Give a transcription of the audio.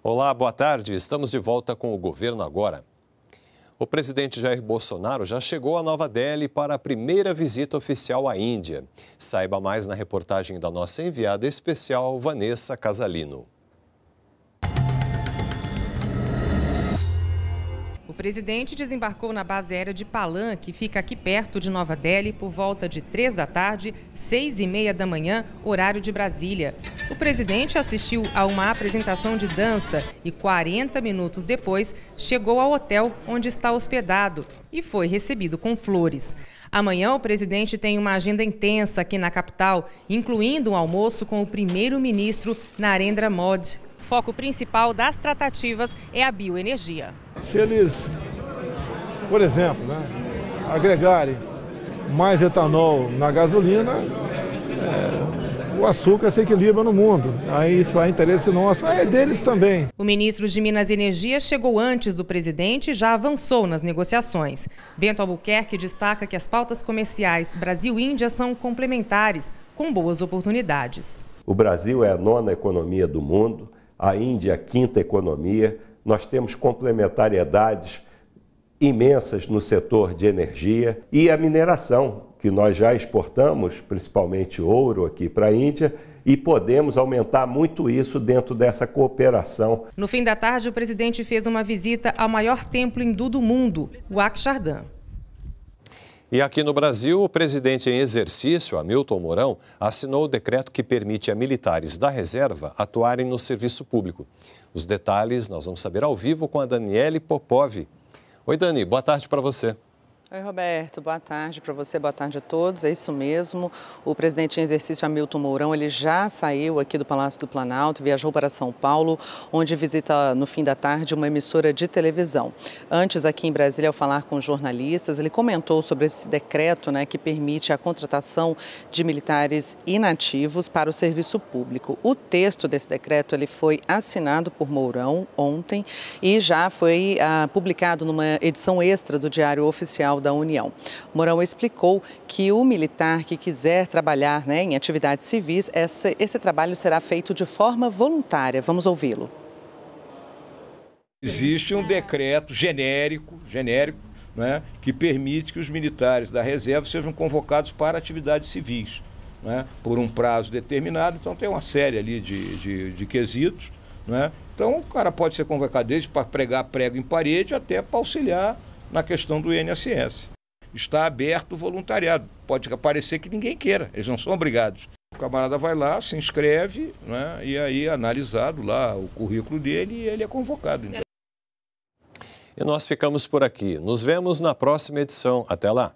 Olá, boa tarde. Estamos de volta com o Governo Agora. O presidente Jair Bolsonaro já chegou a Nova Delhi para a primeira visita oficial à Índia. Saiba mais na reportagem da nossa enviada especial, Vanessa Casalino. presidente desembarcou na base aérea de Palan, que fica aqui perto de Nova Delhi, por volta de 3 da tarde, 6 e meia da manhã, horário de Brasília. O presidente assistiu a uma apresentação de dança e 40 minutos depois chegou ao hotel onde está hospedado e foi recebido com flores. Amanhã, o presidente tem uma agenda intensa aqui na capital, incluindo um almoço com o primeiro-ministro Narendra Modi foco principal das tratativas é a bioenergia. Se eles, por exemplo, né, agregarem mais etanol na gasolina, é, o açúcar se equilibra no mundo. Aí isso é interesse nosso, ah, é deles também. O ministro de Minas e Energia chegou antes do presidente e já avançou nas negociações. Bento Albuquerque destaca que as pautas comerciais Brasil-Índia são complementares, com boas oportunidades. O Brasil é a nona economia do mundo, a Índia, quinta economia, nós temos complementariedades imensas no setor de energia e a mineração, que nós já exportamos, principalmente ouro aqui para a Índia, e podemos aumentar muito isso dentro dessa cooperação. No fim da tarde, o presidente fez uma visita ao maior templo hindu do mundo, o Akshardham. E aqui no Brasil, o presidente em exercício, Hamilton Mourão, assinou o decreto que permite a militares da reserva atuarem no serviço público. Os detalhes nós vamos saber ao vivo com a Daniele Popov. Oi, Dani, boa tarde para você. Oi, Roberto. Boa tarde para você, boa tarde a todos. É isso mesmo. O presidente em exercício Hamilton Mourão, ele já saiu aqui do Palácio do Planalto, viajou para São Paulo, onde visita no fim da tarde uma emissora de televisão. Antes, aqui em Brasília, ao falar com jornalistas, ele comentou sobre esse decreto né, que permite a contratação de militares inativos para o serviço público. O texto desse decreto ele foi assinado por Mourão ontem e já foi ah, publicado numa edição extra do Diário Oficial Nacional da União. Mourão explicou que o militar que quiser trabalhar né, em atividades civis, essa, esse trabalho será feito de forma voluntária. Vamos ouvi-lo. Existe um decreto genérico, genérico, né, que permite que os militares da reserva sejam convocados para atividades civis, né, por um prazo determinado. Então tem uma série ali de, de, de quesitos. Né. Então o cara pode ser convocado desde para pregar prego em parede até para auxiliar na questão do INSS. Está aberto o voluntariado. Pode aparecer que ninguém queira, eles não são obrigados. O camarada vai lá, se inscreve, né, e aí é analisado lá o currículo dele e ele é convocado. Então. E nós ficamos por aqui. Nos vemos na próxima edição. Até lá!